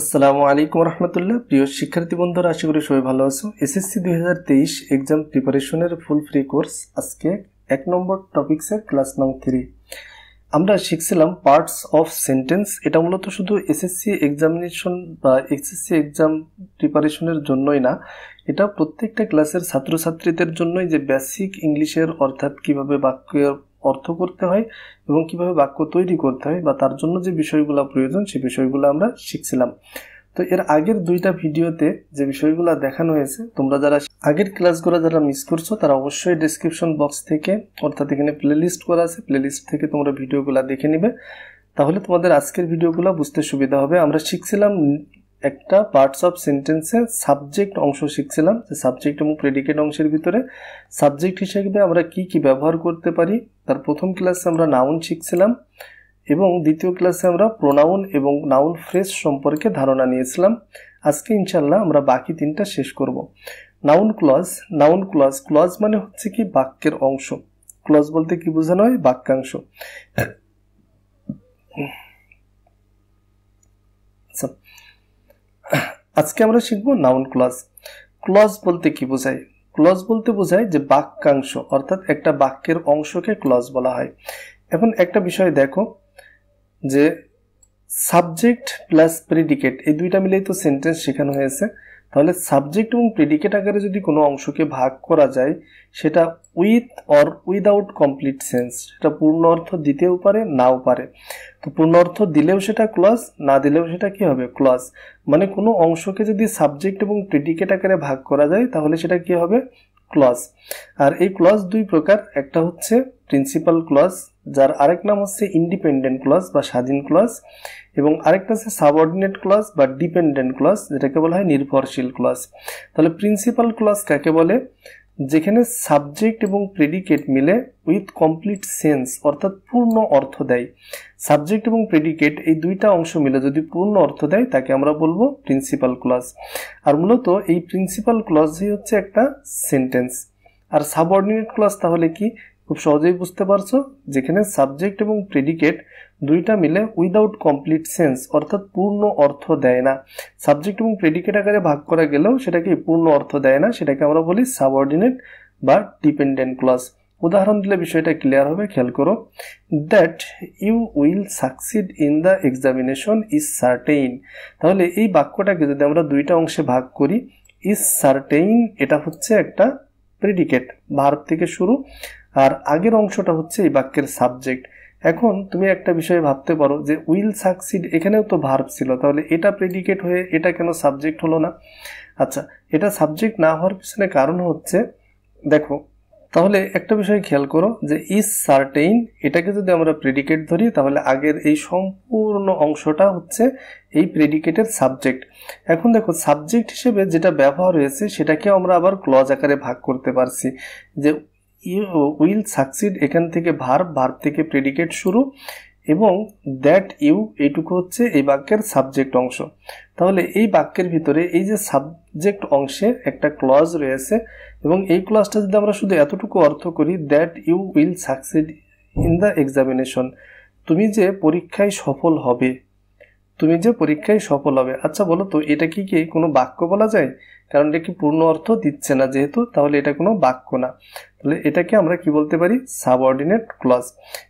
আসসালামু আলাইকুম রহমতুল্লাহ প্রিয় শিক্ষার্থী বন্ধুরা আশা করি সবাই ভালো আছো এসএসসি দুই হাজার তেইশ এক্সাম প্রিপারেশনের ফুল ফ্রি কোর্স আজকে এক নম্বর টপিক্সের ক্লাস নং থ্রি আমরা শিখছিলাম পার্টস অফ সেন্টেন্স এটা মূলত শুধু এসএসসি এক্সামিনেশন বা এসএসসি এক্সাম প্রিপারেশনের জন্যই না এটা প্রত্যেকটা ক্লাসের ছাত্রছাত্রীদের জন্যই যে বেসিক ইংলিশের অর্থাৎ কিভাবে বাক্য অর্থ করতে হয় এবং কিভাবে বাক্য তৈরি করতে হয় বা তার জন্য যে বিষয়গুলো প্রয়োজন সেই বিষয়গুলো আমরা শিখছিলাম তো এর আগের দুইটা ভিডিওতে যে বিষয়গুলো দেখানো হয়েছে তোমরা যারা আগের ক্লাসগুলো যারা মিস করছো তারা অবশ্যই ডিসক্রিপশন বক্স থেকে অর্থাৎ এখানে প্লেলিস্ট করা আছে প্লেলিস্ট থেকে তোমরা ভিডিওগুলো দেখে নিবে তাহলে তোমাদের আজকের ভিডিওগুলো বুঝতে সুবিধা হবে আমরা শিখছিলাম একটা পার্টস অফ সেন্টেন্সে সাবজেক্ট অংশ শিখছিলাম যে সাবজেক্ট এবং প্রেডিকেট অংশের ভিতরে সাবজেক্ট হিসেবে আমরা কি কি ব্যবহার করতে পারি তার প্রথম ক্লাসে আমরা নাউন শিখছিলাম এবং দ্বিতীয় ক্লাসে আমরা প্রোনাউন এবং নাউন ফ্রেস সম্পর্কে ধারণা নিয়েছিলাম আজকে ইনশাল্লাহ আমরা বাকি তিনটা শেষ করব noun clause noun clause clause মানে হচ্ছে কি বাক্যের অংশ ক্লজ বলতে কি বোঝানো হয় বাক্যাংশ আজকে আমরা শিখব নাউন ক্লজ ক্লজ বলতে কি বোঝায় ক্লজ বলতে বোঝায় যে বাক্যাংশ অর্থাৎ একটা বাক্যের অংশকে ক্লজ বলা হয় এখন একটা বিষয় দেখো যে সাবজেক্ট প্লাস প্রেডিকেট এই দুইটা মিলেই তো সেন্টেন্স শেখানো হয়েছে তাহলে সাবজেক্ট এবং প্রেডিকেট আকারে যদি কোনো অংশকে ভাগ করা যায় সেটা with or without complete sense সেটা পূর্ণ অর্থ দিতেও পারে নাও পারে তো পূর্ণ অর্থ দিলেও সেটা ক্লস না দিলেও সেটা কি হবে ক্লস মানে কোনো অংশকে যদি সাবজেক্ট এবং প্রেডিকেট আকারে ভাগ করা যায় তাহলে সেটা কি হবে ক্লস আর এই ক্লস দুই প্রকার একটা হচ্ছে প্রিন্সিপাল ক্লজ যার আরেক নাম হচ্ছে ইন্ডিপেন্ডেন্ট ক্লজ বা স্বাধীন ক্লজ এবং আরেকটা হচ্ছে সাবঅর্ডিনেট ক্লজ বা ডিপেন্ডেন্ট ক্লজ যেটাকে বলা হয় নির্ভরশীল ক্লজ তাহলে প্রিন্সিপাল ক্লজ কাকে বলে যেখানে সাবজেক্ট এবং প্রেডিকেট মিলে উইথ কমপ্লিট সেন্স অর্থাৎ পূর্ণ অর্থ দেয় সাবজেক্ট এবং প্রেডিকেট এই দুইটা অংশ মিলে যদি পূর্ণ অর্থ দেয় তাকে আমরা বলবো প্রিন্সিপাল ক্লজ আর মূলত এই প্রিন্সিপাল ক্লজই হচ্ছে একটা সেন্টেন্স আর সাবঅর্ডিনেট ক্লজ তাহলে কি খুব সহজেই বুঝতে পারছো যেখানে সাবজেক্ট এবং প্রেডিকেট দুইটা মিলে উইদাউট কমপ্লিট সেন্স অর্থাৎ পূর্ণ অর্থ দেয় না সাবজেক্ট এবং প্রেডিকেট আকারে ভাগ করা গেলেও সেটাকে পূর্ণ অর্থ দেয় না সেটাকে আমরা বলি সাবঅর্ডিনেট বা ডিপেন্ডেন্ট ক্লাস উদাহরণ দিলে বিষয়টা ক্লিয়ার হবে খেয়াল করো that you will succeed in the examination is certain তাহলে এই বাক্যটাকে যদি আমরা দুইটা অংশে ভাগ করি ইজ সার্টেইন এটা হচ্ছে একটা প্রেডিকেট ভারত থেকে শুরু আর আগের অংশটা হচ্ছে এই বাক্যের সাবজেক্ট এখন তুমি একটা বিষয়ে ভাবতে পারো যে উইল সাকসিড এখানেও তো ভার্ব ছিল তাহলে এটা প্রেডিকেট হয়ে এটা কেন সাবজেক্ট হলো না আচ্ছা এটা সাবজেক্ট না হওয়ার পিছনে কারণ হচ্ছে দেখো তাহলে একটা বিষয় খেয়াল করো যে ইজ সার্টেইন এটাকে যদি আমরা প্রেডিকেট ধরি তাহলে আগের এই সম্পূর্ণ অংশটা হচ্ছে এই প্রেডিকেটের সাবজেক্ট এখন দেখো সাবজেক্ট হিসেবে যেটা ব্যবহার হয়েছে সেটাকে আমরা আবার ক্লজ আকারে ভাগ করতে পারছি যে ইউ উইল সাকসিড এখান থেকে ভার্ব ভার্ব থেকে প্রেডিকেট শুরু এবং দ্যাট ইউ এইটুকু হচ্ছে এই বাক্যের সাবজেক্ট অংশ তাহলে এই বাক্যের ভিতরে এই যে সাবজেক্ট অংশে একটা ক্লজ রয়েছে এবং এই ক্লজটা যদি আমরা শুধু এতটুকু অর্থ করি that you will succeed in the examination তুমি যে পরীক্ষায় সফল হবে তুমি যে পরীক্ষায় সফল হবে আচ্ছা বলো তো এটা কি কি কোনো বাক্য বলা যায় কারণ এটা কি পূর্ণ অর্থ দিচ্ছে না যেহেতু তাহলে এটা কোনো বাক্য না তাহলে এটাকে আমরা কি বলতে পারি সাবঅর্ডিনেট ক্লজ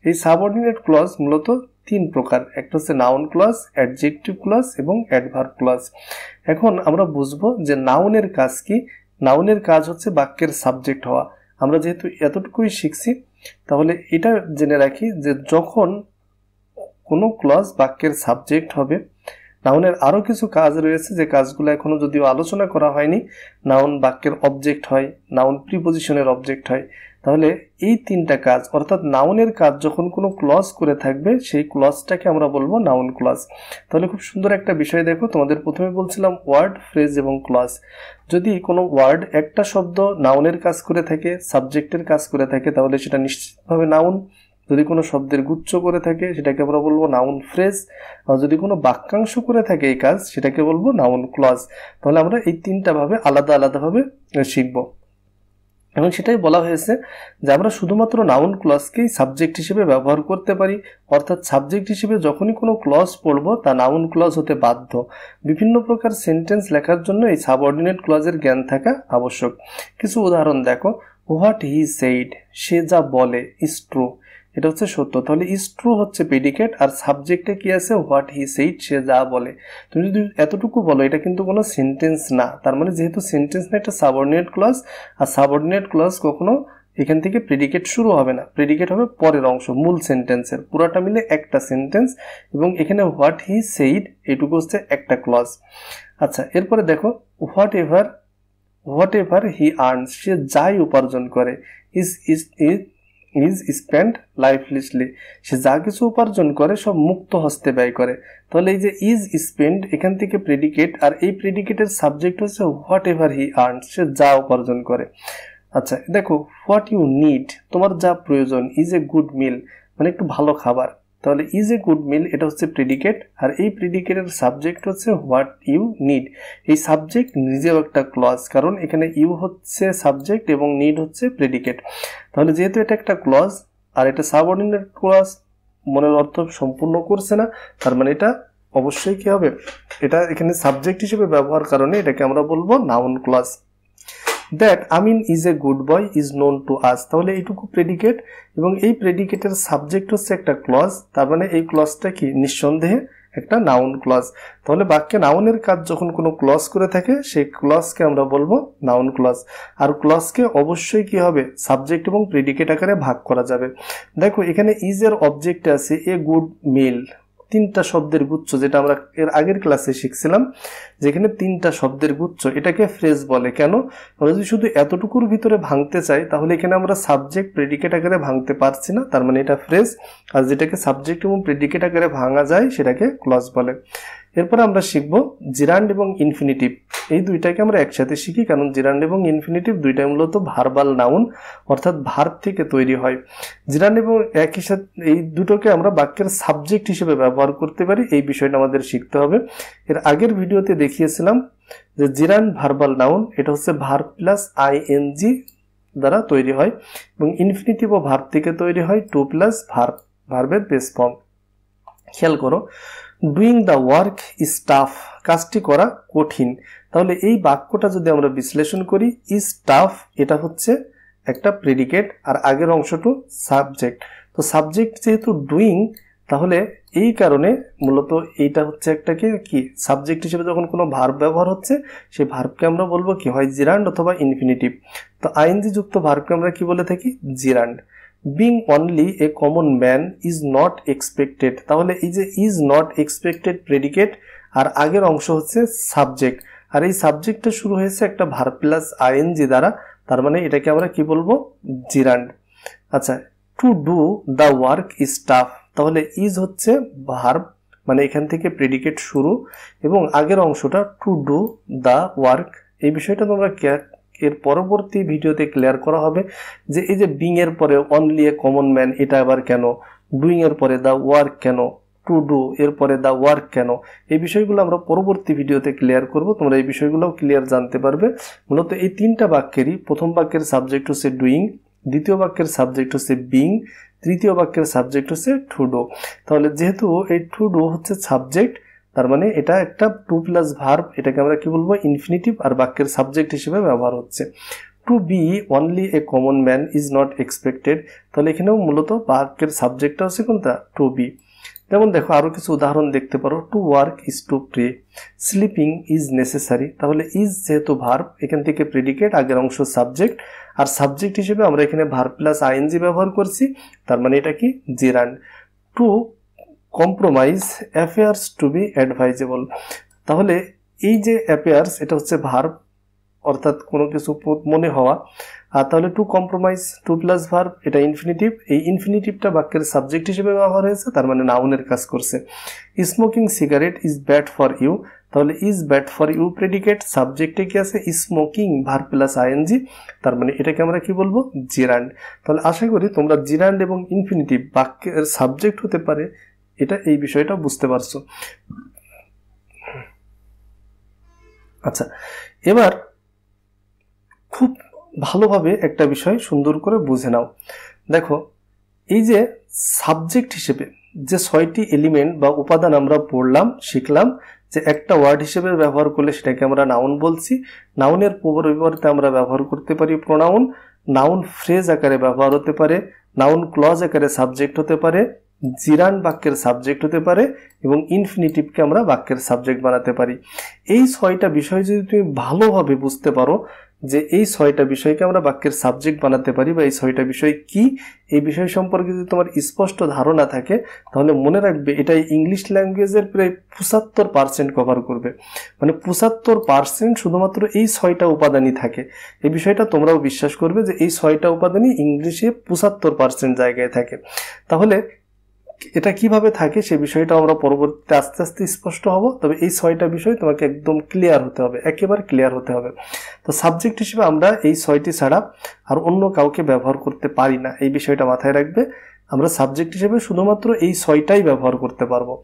এই সাবঅর্ডিনেট ক্লজ মূলত তিন প্রকার একটা হচ্ছে নাউন ক্লজ অ্যাডজেক্টিভ ক্লজ এবং অ্যাডভার্ব ক্লজ এখন আমরা বুঝবো যে নাউনের কাজ কি নাউনের কাজ হচ্ছে বাক্যের সাবজেক্ট হওয়া আমরা যেহেতু এতটুকুই শিখছি তাহলে এটা জেনে রাখি যে যখন কোনো ক্লজ বাক্যের সাবজেক্ট হবে নাউনের আরও কিছু কাজ রয়েছে যে কাজগুলো এখনও যদিও আলোচনা করা হয়নি নাউন বাক্যের অবজেক্ট হয় নাউন প্রিপোজিশনের অবজেক্ট হয় তাহলে এই তিনটা কাজ অর্থাৎ নাউনের কাজ যখন কোনো ক্লজ করে থাকবে সেই ক্লজটাকে আমরা বলবো নাউন ক্লস তাহলে খুব সুন্দর একটা বিষয় দেখো তোমাদের প্রথমে বলছিলাম ওয়ার্ড ফ্রেজ এবং ক্লজ যদি কোনো ওয়ার্ড একটা শব্দ নাউনের কাজ করে থাকে সাবজেক্টের কাজ করে থাকে তাহলে সেটা নিশ্চিতভাবে নাউন যদি কোনো শব্দের গুচ্ছ করে থাকে সেটাকে আমরা বলবো নাউন ফ্রেজ আর যদি কোনো বাক্যাংশ করে থাকে এই কাজ সেটাকে বলবো নাউন ক্লজ তাহলে আমরা এই তিনটা ভাবে আলাদা আলাদাভাবে শিখবো এবং সেটাই বলা হয়েছে যে আমরা শুধুমাত্র নাউন ক্লজকেই সাবজেক্ট হিসেবে ব্যবহার করতে পারি অর্থাৎ সাবজেক্ট হিসেবে যখনই কোনো ক্লজ পড়ব তা নাউন ক্লজ হতে বাধ্য বিভিন্ন প্রকার সেন্টেন্স লেখার জন্য এই সাবঅর্ডিনেট ক্লজের জ্ঞান থাকা আবশ্যক কিছু উদাহরণ দেখো হোয়াট হি সেইড সে যা বলে ইজ ট্রু এটা হচ্ছে সত্য তাহলে ইজ ট্রু হচ্ছে পেডিকেট আর সাবজেক্টে কি আছে হোয়াট হি সেইট সে যা বলে তুমি যদি এতটুকু বলো এটা কিন্তু কোনো সেন্টেন্স না তার মানে যেহেতু সেন্টেন্স না এটা সাবঅর্ডিনেট ক্লাস আর সাবঅর্ডিনেট ক্লাস কখনো এখান থেকে প্রেডিকেট শুরু হবে না প্রেডিকেট হবে পরের অংশ মূল সেন্টেন্সের পুরাটা মিলে একটা সেন্টেন্স এবং এখানে হোয়াট হি সেইড এটুকু হচ্ছে একটা ক্লজ আচ্ছা এরপরে দেখো whatever whatever he earns সে যাই উপার্জন করে is is is is spend lifelessly সে যা কিছু উপার্জন করে সব মুক্ত হস্তে ব্যয় করে তাহলে এই যে ইজ স্পেন্ড এখান থেকে প্রেডিকেট আর এই প্রেডিকেটের সাবজেক্ট হচ্ছে হোয়াট এভার হি আর্ন সে যা উপার্জন করে আচ্ছা দেখো হোয়াট ইউ নিড তোমার যা প্রয়োজন ইজ এ গুড মিল মানে একটু ভালো খাবার তাহলে ইজ এ গুড মিল এটা হচ্ছে প্রেডিকেট আর এই প্রেডিকেটের সাবজেক্ট হচ্ছে হোয়াট ইউ নিড এই সাবজেক্ট নিজেও একটা ক্লজ কারণ এখানে ইউ হচ্ছে সাবজেক্ট এবং নিড হচ্ছে প্রেডিকেট তাহলে যেহেতু এটা একটা ক্লজ আর এটা সাবঅর্ডিনেট ক্লজ মনের অর্থ সম্পূর্ণ করছে না তার মানে এটা অবশ্যই কী হবে এটা এখানে সাবজেক্ট হিসেবে ব্যবহার কারণে এটাকে আমরা বলবো noun clause that Amin is a good boy is known to us তাহলে এইটুকু প্রেডিকেট এবং এই প্রেডিকেটের সাবজেক্ট হচ্ছে একটা ক্লজ তার মানে এই ক্লজটা কি নিঃসন্দেহে একটা নাউন ক্লজ তাহলে বাক্যে নাউনের কাজ যখন কোনো ক্লজ করে থাকে সেই ক্লজকে আমরা বলবো নাউন ক্লজ আর ক্লজকে অবশ্যই কি হবে সাবজেক্ট এবং প্রেডিকেট আকারে ভাগ করা যাবে দেখো এখানে ইজ এর অবজেক্টটা আছে এ গুড মিল তিনটা শব্দের গুচ্ছ যেটা আমরা এর আগের ক্লাসে শিখছিলাম যেখানে তিনটা শব্দের গুচ্ছ এটাকে ফ্রেজ বলে কেন আমরা যদি শুধু এতটুকুর ভিতরে ভাঙতে চাই তাহলে এখানে আমরা সাবজেক্ট প্রেডিকেট আকারে ভাঙতে পারছি না তার মানে এটা ফ্রেজ আর যেটাকে সাবজেক্ট এবং প্রেডিকেট আকারে ভাঙা যায় সেটাকে ক্লজ বলে এরপর আমরা শিখব জিরান্ড এবং ইনফিনিটিভ এই দুইটাকে আমরা একসাথে শিখি কারণ জিরান্ড এবং ইনফিনিটিভ দুইটাই মূলত ভার্বাল নাউন অর্থাৎ ভার থেকে তৈরি হয় জিরান্ড এবং একই সাথে এই দুটোকে আমরা বাক্যের সাবজেক্ট হিসেবে ব্যবহার করতে পারি এই বিষয়টা আমাদের শিখতে হবে এর আগের ভিডিওতে দেখিয়েছিলাম যে জিরান ভার্বাল নাউন এটা হচ্ছে ভার প্লাস আইএনজি দ্বারা তৈরি হয় এবং ইনফিনিটিভ ও ভার থেকে তৈরি হয় টু প্লাস ভার ভার্বের বেস ফর্ম খেয়াল করো doing the work is tough কাজটি করা কঠিন তাহলে এই বাক্যটা যদি আমরা বিশ্লেষণ করি ইজ টাফ এটা হচ্ছে একটা প্রেডিকেট আর আগের অংশটু সাবজেক্ট তো সাবজেক্ট যেহেতু ডুইং তাহলে এই কারণে মূলত এইটা হচ্ছে একটাকে কি সাবজেক্ট হিসেবে যখন কোনো ভার্ব ব্যবহার হচ্ছে সেই ভার্বকে আমরা বলবো কি হয় জিরান্ড অথবা ইনফিনিটিভ তো আইনজি যুক্ত ভার্বকে আমরা কি বলে থাকি gerund being only a common man is not expected তাহলে এই যে ইজ নট এক্সপেক্টেড প্রেডিকেট আর আগের অংশ হচ্ছে সাবজেক্ট আর এই সাবজেক্টটা শুরু হয়েছে একটা ভার প্লাস আইএনজি দ্বারা তার মানে এটাকে আমরা কি বলবো জিরান্ড আচ্ছা to do the work is tough তাহলে ইজ হচ্ছে ভার্ব মানে এখান থেকে প্রেডিকেট শুরু এবং আগের অংশটা টু ডু দ্য ওয়ার্ক এই বিষয়টা তোমরা এর পরবর্তী ভিডিওতে ক্লিয়ার করা হবে যে এই যে বিং এর পরে অনলি এ কমন ম্যান এটা আবার কেন ডুইং এর পরে দ্য ওয়ার্ক কেন টু ডু পরে দ্য ওয়ার্ক কেন এই বিষয়গুলো আমরা পরবর্তী ভিডিওতে ক্লিয়ার করব তোমরা এই বিষয়গুলোও ক্লিয়ার জানতে পারবে মূলত এই তিনটা বাক্যেরই প্রথম বাক্যের সাবজেক্ট হচ্ছে ডুইং দ্বিতীয় বাক্যের সাবজেক্ট হচ্ছে বিং তৃতীয় বাক্যের সাবজেক্ট হচ্ছে টুডো তাহলে যেহেতু এই টুডো হচ্ছে সাবজেক্ট তার মানে এটা একটা টু প্লাস ভার্ব এটাকে আমরা কি বলবো ইনফিনিটিভ আর বাক্যের সাবজেক্ট হিসেবে ব্যবহার হচ্ছে to be only a common man is not expected তাহলে এখানেও মূলত বাক্যের সাবজেক্টটা হচ্ছে কোনটা টু বি যেমন দেখো আরও কিছু উদাহরণ দেখতে পারো to work is to pray sleeping is necessary তাহলে ইজ যেহেতু ভার্ব এখান থেকে প্রেডিকেট আগের অংশ সাবজেক্ট আর সাবজেক্ট হিসেবে আমরা এখানে ভার্ব প্লাস আইএনজি ব্যবহার করছি তার মানে এটা কি gerund to compromise affairs to be advisable তাহলে এই যে অ্যাফেয়ার্স এটা হচ্ছে ভার অর্থাৎ কোনো কিছু মনে হওয়া আর তাহলে to compromise to plus verb এটা ইনফিনিটিভ এই ইনফিনিটিভটা বাক্যের সাবজেক্ট হিসেবে ব্যবহার হয়েছে তার মানে নাউনের কাজ করছে smoking cigarette is bad for you তাহলে is bad for you predicate সাবজেক্টে কি আছে স্মোকিং ভার প্লাস আইএনজি তার মানে এটাকে আমরা কি বলবো জিরান্ড তাহলে আশা করি তোমরা জিরান্ড এবং ইনফিনিটিভ বাক্যের সাবজেক্ট হতে পারে এটা এই বিষয়টা বুঝতে পারছো আচ্ছা এবার খুব ভালোভাবে একটা বিষয় সুন্দর করে বুঝে নাও দেখো এই যে সাবজেক্ট হিসেবে যে ছয়টি এলিমেন্ট বা উপাদান আমরা পড়লাম শিখলাম যে একটা ওয়ার্ড হিসেবে ব্যবহার করলে সেটাকে আমরা নাউন বলছি নাউনের পরিবর্তে আমরা ব্যবহার করতে পারি প্রোনাউন নাউন ফ্রেজ আকারে ব্যবহার হতে পারে নাউন ক্লজ আকারে সাবজেক্ট হতে পারে জিরান বাক্যের সাবজেক্ট হতে পারে এবং ইনফিনিটিভকে আমরা বাক্যের সাবজেক্ট বানাতে পারি এই ছয়টা বিষয় যদি তুমি ভালোভাবে বুঝতে পারো যে এই ছয়টা বিষয়কে আমরা বাক্যের সাবজেক্ট বানাতে পারি বা এই ছয়টা বিষয় কি এই বিষয় সম্পর্কে যদি তোমার স্পষ্ট ধারণা থাকে তাহলে মনে রাখবে এটা ইংলিশ ল্যাঙ্গুয়েজের প্রায় পঁচাত্তর পার্সেন্ট কভার করবে মানে পঁচাত্তর পার্সেন্ট শুধুমাত্র এই ছয়টা উপাদানই থাকে এই বিষয়টা তোমরাও বিশ্বাস করবে যে এই ছয়টা উপাদানই ইংলিশে পঁচাত্তর পার্সেন্ট জায়গায় থাকে তাহলে এটা কিভাবে থাকে সে বিষয়টা আমরা পরবর্তীতে আস্তে আস্তে স্পষ্ট হব তবে এই ছয়টা বিষয় তোমাকে একদম ক্লিয়ার হতে হবে একেবারে ক্লিয়ার হতে হবে তো সাবজেক্ট হিসেবে আমরা এই ছয়টি ছাড়া আর অন্য কাউকে ব্যবহার করতে পারি না এই বিষয়টা মাথায় রাখবে আমরা সাবজেক্ট হিসেবে শুধুমাত্র এই ছয়টাই ব্যবহার করতে পারবো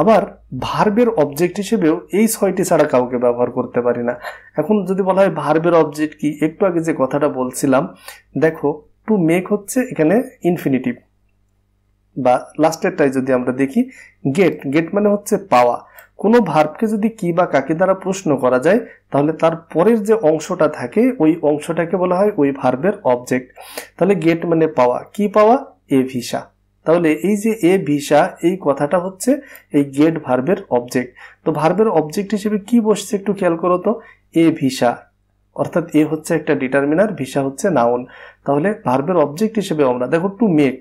আবার ভার্বের অবজেক্ট হিসেবেও এই ছয়টি ছাড়া কাউকে ব্যবহার করতে পারি না এখন যদি বলা হয় ভার্বের অবজেক্ট কি একটু আগে যে কথাটা বলছিলাম দেখো টু মেক হচ্ছে এখানে ইনফিনিটিভ বা লাস্টেরটাই যদি আমরা দেখি গেট গেট মানে হচ্ছে পাওয়া কোনো ভার্ভকে যদি কি বা কাকে দ্বারা প্রশ্ন করা যায় তাহলে তার পরের যে অংশটা থাকে ওই অংশটাকে বলা হয় ওই ভার্ভের অবজেক্ট তাহলে গেট মানে পাওয়া কি পাওয়া এ ভিসা তাহলে এই যে এ ভিসা এই কথাটা হচ্ছে এই গেট ভার্ভের অবজেক্ট তো ভার্ভের অবজেক্ট হিসেবে কি বসছে একটু খেয়াল করো তো এ ভিসা অর্থাৎ এ হচ্ছে একটা ডিটারমিনার ভিসা হচ্ছে নাউন তাহলে ভার্ভের অবজেক্ট হিসেবে আমরা দেখো টু মেক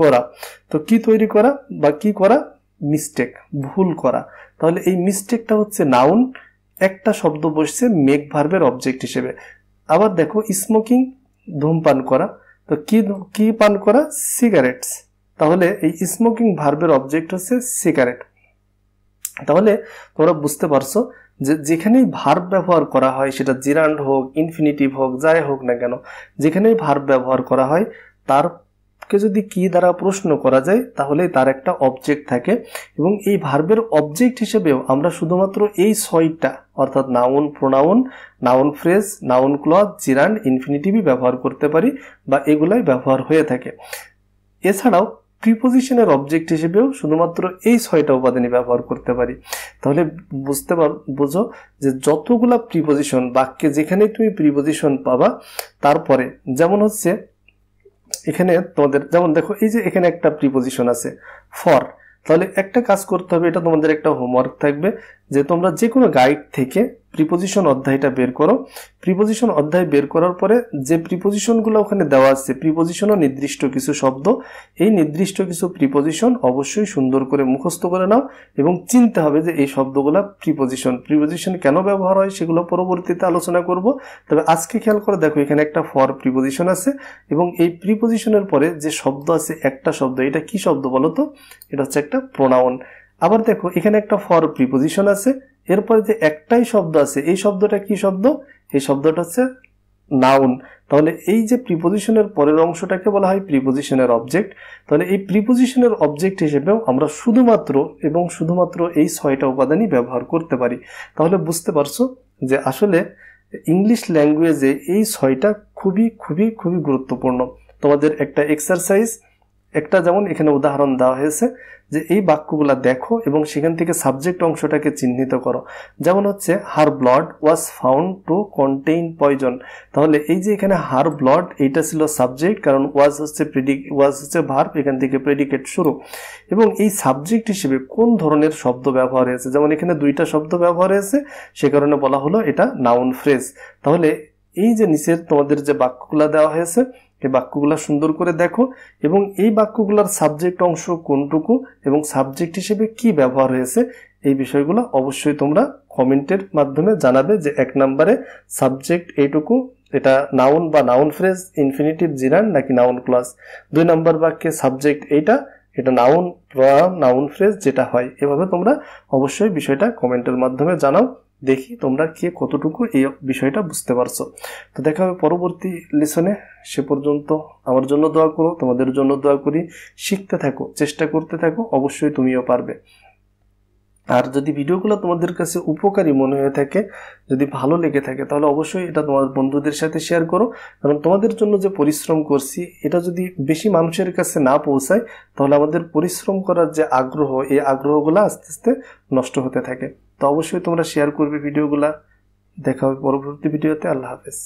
করা তো কি তৈরি করা বা কি করা মিস্টেক ভুল করা তাহলে এই মিস্টেকটা হচ্ছে নাউন একটা শব্দ বসছে মেক ভার্বের অবজেক্ট হিসেবে আবার দেখো স্মোকিং ধূমপান করা তো কি কি পান করা সিগারেটস তাহলে এই স্মোকিং ভার্বের অবজেক্ট হচ্ছে সিগারেট তাহলে তোমরা বুঝতে পারছো যে যেখানেই ভার্ব ব্যবহার করা হয় সেটা জিরান্ড হোক ইনফিনিটিভ হোক যাই হোক না কেন যেখানেই ভার্ব ব্যবহার করা হয় তার কে যদি কি দ্বারা প্রশ্ন করা যায় তাহলে তার একটা অবজেক্ট থাকে এবং এই ভার্বের অবজেক্ট হিসেবেও আমরা শুধুমাত্র এই ছয়টা অর্থাৎ noun pronoun noun phrase noun clause gerund infinitive ব্যবহার করতে পারি বা এগুলাই ব্যবহার হয়ে থাকে এছাড়াও প্রিপোজিশনের অবজেক্ট হিসেবেও শুধুমাত্র এই ছয়টা উপাদানই ব্যবহার করতে পারি তাহলে বুঝতে পার বোঝো যে যতগুলা প্রিপোজিশন বাক্যে যেখানে তুমি প্রিপোজিশন পাবা তারপরে যেমন হচ্ছে এখানে তোমাদের যেমন দেখো এই যে এখানে একটা প্রিপোজিশন আছে ফর তাহলে একটা কাজ করতে হবে এটা তোমাদের একটা হোমওয়ার্ক থাকবে যে তোমরা যে কোনো গাইড থেকে প্রিপোজিশন অধ্যায়টা বের করো প্রিপোজিশন অধ্যায় বের করার পরে যে প্রিপোজিশনগুলো ওখানে দেওয়া আছে প্রিপোজিশনও নির্দিষ্ট কিছু শব্দ এই নির্দিষ্ট কিছু প্রিপোজিশন অবশ্যই সুন্দর করে মুখস্থ করে নাও এবং চিনতে হবে যে এই শব্দগুলো প্রিপোজিশন প্রিপোজিশন কেন ব্যবহার হয় সেগুলো পরবর্তীতে আলোচনা করব তবে আজকে খেয়াল করে দেখো এখানে একটা ফর প্রিপোজিশন আছে এবং এই প্রিপোজিশনের পরে যে শব্দ আছে একটা শব্দ এটা কি শব্দ বলো তো এটা হচ্ছে একটা প্রোনাউন আবার দেখো এখানে একটা ফর প্রিপোজিশন আছে এরপরে যে একটাই শব্দ আছে এই শব্দটা কি শব্দ এই শব্দটা হচ্ছে নাউন তাহলে এই যে প্রিপোজিশনের পরের অংশটাকে বলা হয় প্রিপোজিশনের অবজেক্ট তাহলে এই প্রিপোজিশনের অবজেক্ট হিসেবেও আমরা শুধুমাত্র এবং শুধুমাত্র এই ছয়টা উপাদানই ব্যবহার করতে পারি তাহলে বুঝতে পারছো যে আসলে ইংলিশ ল্যাঙ্গুয়েজে এই ছয়টা খুবই খুবই খুবই গুরুত্বপূর্ণ তোমাদের একটা এক্সারসাইজ একটা যেমন এখানে উদাহরণ দেওয়া হয়েছে যে এই বাক্যগুলা দেখো এবং সেখান থেকে সাবজেক্ট অংশটাকে চিহ্নিত করো যেমন হচ্ছে her blood was found to contain poison তাহলে এই যে এখানে হার ব্লড এইটা ছিল সাবজেক্ট কারণ ওয়াজ হচ্ছে প্রেডিক ওয়াজ হচ্ছে ভার্ব এখান থেকে প্রেডিকেট শুরু এবং এই সাবজেক্ট হিসেবে কোন ধরনের শব্দ ব্যবহার হয়েছে যেমন এখানে দুইটা শব্দ ব্যবহার হয়েছে সে কারণে বলা হলো এটা নাউন ফ্রেজ তাহলে এই যে নিচের তোমাদের যে বাক্যগুলা দেওয়া হয়েছে এই বাক্যগুলো সুন্দর করে দেখো এবং এই বাক্যগুলোর সাবজেক্ট অংশ কোনটুকু এবং সাবজেক্ট হিসেবে কি ব্যবহার হয়েছে এই বিষয়গুলো অবশ্যই তোমরা কমেন্টের মাধ্যমে জানাবে যে এক নম্বরে সাবজেক্ট এইটুকু এটা নাউন বা নাউন ফ্রেজ ইনফিনিটিভ জিরান নাকি নাউন ক্লাস দুই নম্বর বাক্যে সাবজেক্ট এইটা এটা নাউন নাউন ফ্রেজ যেটা হয় এভাবে তোমরা অবশ্যই বিষয়টা কমেন্টের মাধ্যমে জানাও দেখি তোমরা কে কতটুকু এই বিষয়টা বুঝতে পারছো তো দেখা হবে পরবর্তী লেসনে সে পর্যন্ত আমার জন্য দোয়া করো তোমাদের জন্য দোয়া করি শিখতে থাকো চেষ্টা করতে থাকো অবশ্যই তুমিও পারবে আর যদি ভিডিওগুলো তোমাদের কাছে উপকারী মনে হয়ে থাকে যদি ভালো লেগে থাকে তাহলে অবশ্যই এটা তোমাদের বন্ধুদের সাথে শেয়ার করো কারণ তোমাদের জন্য যে পরিশ্রম করছি এটা যদি বেশি মানুষের কাছে না পৌঁছায় তাহলে আমাদের পরিশ্রম করার যে আগ্রহ এই আগ্রহগুলো আস্তে আস্তে নষ্ট হতে থাকে তো অবশ্যই তোমরা শেয়ার করবে ভিডিওগুলা দেখা হবে পরবর্তী ভিডিওতে আল্লাহ হাফেজ